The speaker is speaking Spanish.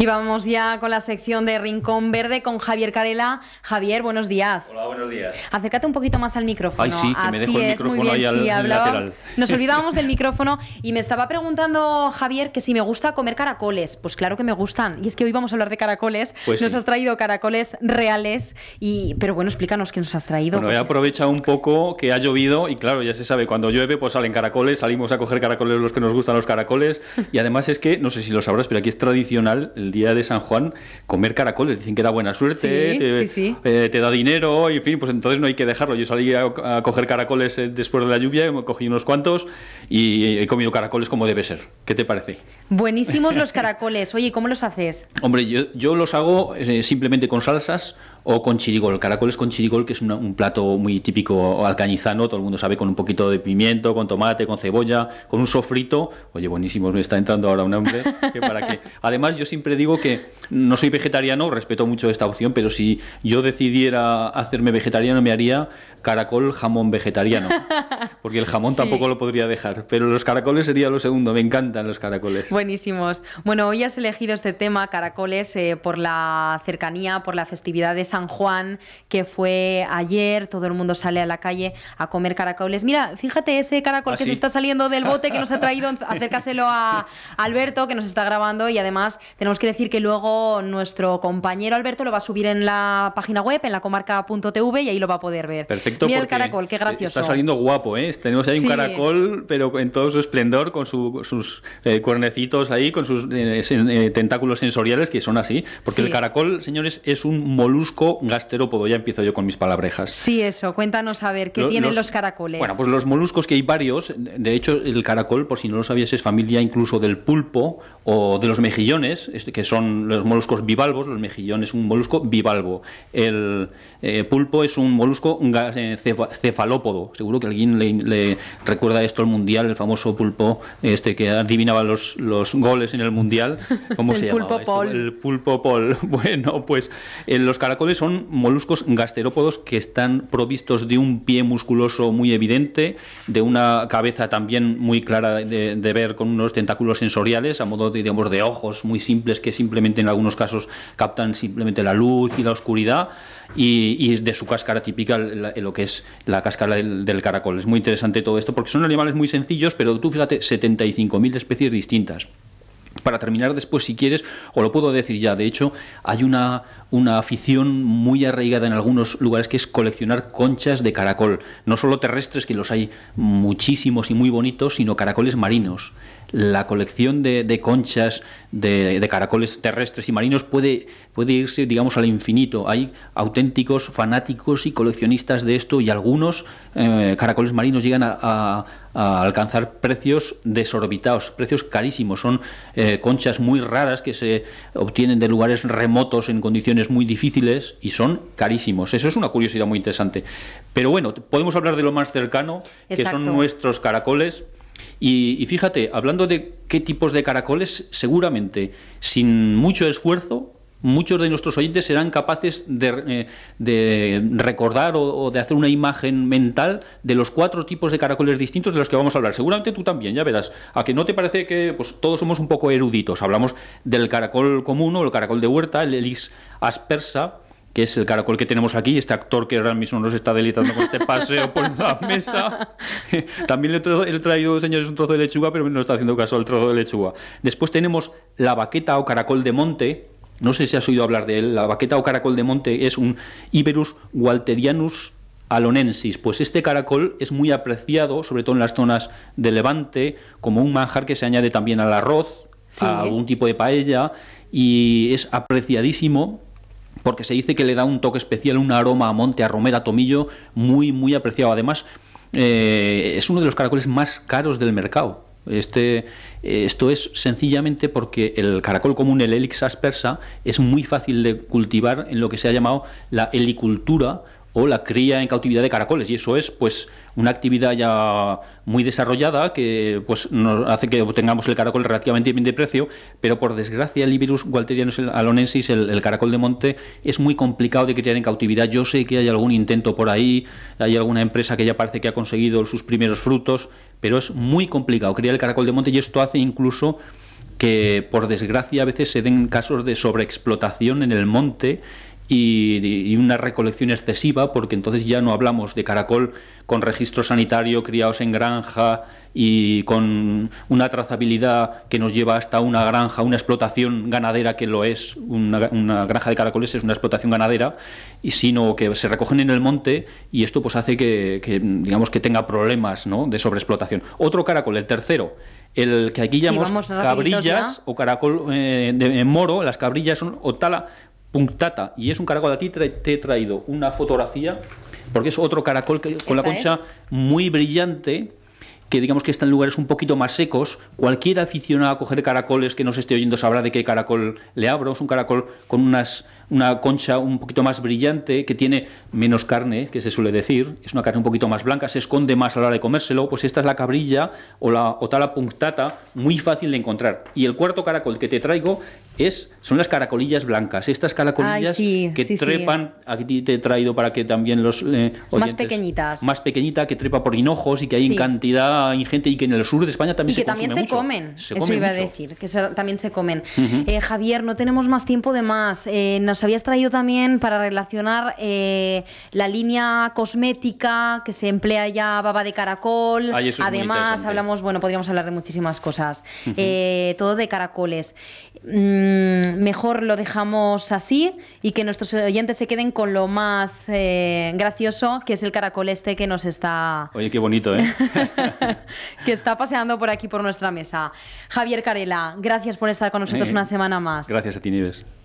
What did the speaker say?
Y vamos ya con la sección de Rincón Verde con Javier Carela. Javier, buenos días. Hola, buenos días. Acércate un poquito más al micrófono. Ay, sí, Así es, muy bien, Nos olvidábamos del micrófono y me estaba preguntando Javier que si me gusta comer caracoles. Pues claro que me gustan. Y es que hoy vamos a hablar de caracoles. Pues nos has traído caracoles reales y pero bueno, explícanos qué nos has traído. Bueno, pues. aprovechado un poco que ha llovido y claro, ya se sabe, cuando llueve pues salen caracoles, salimos a coger caracoles los que nos gustan los caracoles y además es que no sé si lo sabrás, pero aquí es tradicional día de San Juan, comer caracoles. Dicen que da buena suerte, eh, te, da dinero, y en fin, pues entonces no hay que dejarlo. Yo salí a, coger caracoles eh, después de la lluvia, me cogí unos cuantos y he comido caracoles como debe ser. ¿Qué te parece? Buenísimos los caracoles. Oye, ¿cómo los haces? Hombre, yo, yo los hago eh, simplemente con salsas o con chirigol, caracoles con chirigol, que es un plato muy típico alcañizano, todo el mundo sabe, con un poquito de pimiento, con tomate, con cebolla, con un sofrito. Oye, buenísimo, me está entrando ahora un hombre para Además, yo siempre digo que no soy vegetariano, respeto mucho esta opción, pero si yo decidiera hacerme vegetariano, me haría caracol jamón vegetariano, porque el jamón tampoco lo podría dejar, pero los caracoles sería lo segundo, me encantan los caracoles. Buenísimos. Bueno, hoy has elegido este tema, caracoles, eh, por la cercanía, por la festividad de San Juan, que fue ayer, todo el mundo sale a la calle a comer caracoles. Mira, fíjate ese caracol que ah, se está saliendo del bote que nos ha traído, acércaselo a Alberto, que nos está grabando, y además tenemos que decir que luego nuestro compañero Alberto lo va a subir en la página web, en la comarca.tv, y ahí lo va a poder ver. Perfecto. Mira el caracol, qué gracioso. Está saliendo guapo, ¿eh? Tenemos ahí un caracol, pero en todo su esplendor, con sus eh, cuernecitos ahí, con sus eh, eh, tentáculos sensoriales, que son así, porque el caracol, señores, es un molusco gasterópodo. Ya empiezo yo con mis palabrejas. Sí, eso. Cuéntanos a ver qué tienen los caracoles. Bueno, pues los moluscos, que hay varios. De hecho, el caracol, por si no lo sabías, es familia incluso del pulpo o de los mejillones, este, que son los moluscos bivalvos. Los mejillones, un molusco bivalvo. El eh, pulpo es un molusco eh, cefalópodo. Seguro que alguien le, recuerda esto al mundial, el famoso pulpo este que adivinaba los, goles en el mundial. ¿Cómo se llamaba? Pulpo El pulpo pol. Bueno, pues en eh, los caracoles son moluscos gasterópodos que están provistos de un pie musculoso muy evidente, de una cabeza también muy clara de, ver con unos tentáculos sensoriales, a modo de, de ojos muy simples que simplemente en algunos casos captan simplemente la luz y la oscuridad. Y, de su cáscara típica, lo que es la cáscara del, del, caracol. Es muy interesante todo esto porque son animales muy sencillos, pero tú fíjate, 75.000 especies distintas para terminar después si quieres, o lo puedo decir ya, de hecho hay una, una afición muy arraigada en algunos lugares que es coleccionar conchas de caracol, no solo terrestres, que los hay muchísimos y muy bonitos, sino caracoles marinos la colección de, conchas, de, caracoles terrestres y marinos puede, puede irse, digamos, al infinito. Hay auténticos fanáticos y coleccionistas de esto y algunos eh, caracoles marinos llegan a, alcanzar precios desorbitados, precios carísimos. Son eh, conchas muy raras que se obtienen de lugares remotos en condiciones muy difíciles y son carísimos. Eso es una curiosidad muy interesante. Pero bueno, podemos hablar de lo más cercano, que son nuestros caracoles. Y, fíjate, hablando de qué tipos de caracoles, seguramente sin mucho esfuerzo, muchos de nuestros oyentes serán capaces de, eh, recordar o, de hacer una imagen mental de los cuatro tipos de caracoles distintos de los que vamos a hablar. Seguramente tú también, ya verás. ¿A que no te parece que pues, todos somos un poco eruditos? Hablamos del caracol común o el caracol de huerta, el Elis aspersa es el caracol que tenemos aquí, este actor que ahora mismo nos está deleitando con este paseo por la mesa. También le, he traído, señores, un trozo de lechuga, pero no está haciendo caso al trozo de lechuga. Después tenemos la baqueta o caracol de monte. No sé si has oído hablar de él. La baqueta o caracol de monte es un Iberus walterianus alonensis. Pues este caracol es muy apreciado, sobre todo en las zonas de Levante, como un manjar que se añade también al arroz, a algún tipo de paella, y es apreciadísimo porque se dice que le da un toque especial, un aroma a monte, a romera, a tomillo, muy, muy apreciado. Además, eh, es uno de los caracoles más caros del mercado. Este, eh, esto es sencillamente porque el caracol común, el Helix aspersa, es muy fácil de cultivar en lo que se ha llamado la helicultura, o la cría en cautividad de caracoles y eso es pues una actividad ya muy desarrollada que pues nos hace que obtengamos el caracol relativamente bien de precio pero por desgracia el virus walterianus alonensis el, el, caracol de monte es muy complicado de criar en cautividad yo sé que hay algún intento por ahí hay alguna empresa que ya parece que ha conseguido sus primeros frutos pero es muy complicado criar el caracol de monte y esto hace incluso que por desgracia a veces se den casos de sobreexplotación en el monte y, una recolección excesiva, porque entonces ya no hablamos de caracol con registro sanitario, criados en granja y con una trazabilidad que nos lleva hasta una granja, una explotación ganadera que lo es, una, granja de caracoles es una explotación ganadera, y sino que se recogen en el monte y esto pues hace que, digamos que tenga problemas ¿no? de sobreexplotación. Otro caracol, el tercero, el que aquí llamamos cabrillas o caracol eh, de, de, moro, las cabrillas son otala punctata y es un caracol. A ti te, he traído una fotografía porque es otro caracol con la concha muy brillante que digamos que está en lugares un poquito más secos. Cualquier aficionado a coger caracoles que nos esté oyendo sabrá de qué caracol le abro. Es un caracol con unas, una concha un poquito más brillante, que tiene menos carne, que se suele decir. Es una carne un poquito más blanca, se esconde más a la hora de comérselo. Pues esta es la cabrilla o la otala punctata, muy fácil de encontrar. Y el cuarto caracol que te traigo es, son las caracolillas blancas, estas caracolillas que trepan, aquí te he traído para que también los... Eh, más pequeñitas. Más pequeñita, que trepa por hinojos y que hay en cantidad ingente y que en el sur de España también y que también se comen, eso iba a decir, que también se comen. Javier, no tenemos más tiempo de más. Eh, nos habías traído también para relacionar eh, la línea cosmética que se emplea ya baba de caracol. Además, hablamos, bueno, podríamos hablar de muchísimas cosas. todo de caracoles. Mm, Mm, mejor lo dejamos así y que nuestros oyentes se queden con lo más eh, gracioso, que es el caracol este que nos está... Oye, qué bonito, ¿eh? que está paseando por aquí por nuestra mesa. Javier Carela, gracias por estar con nosotros una semana más. Gracias a ti, Nives.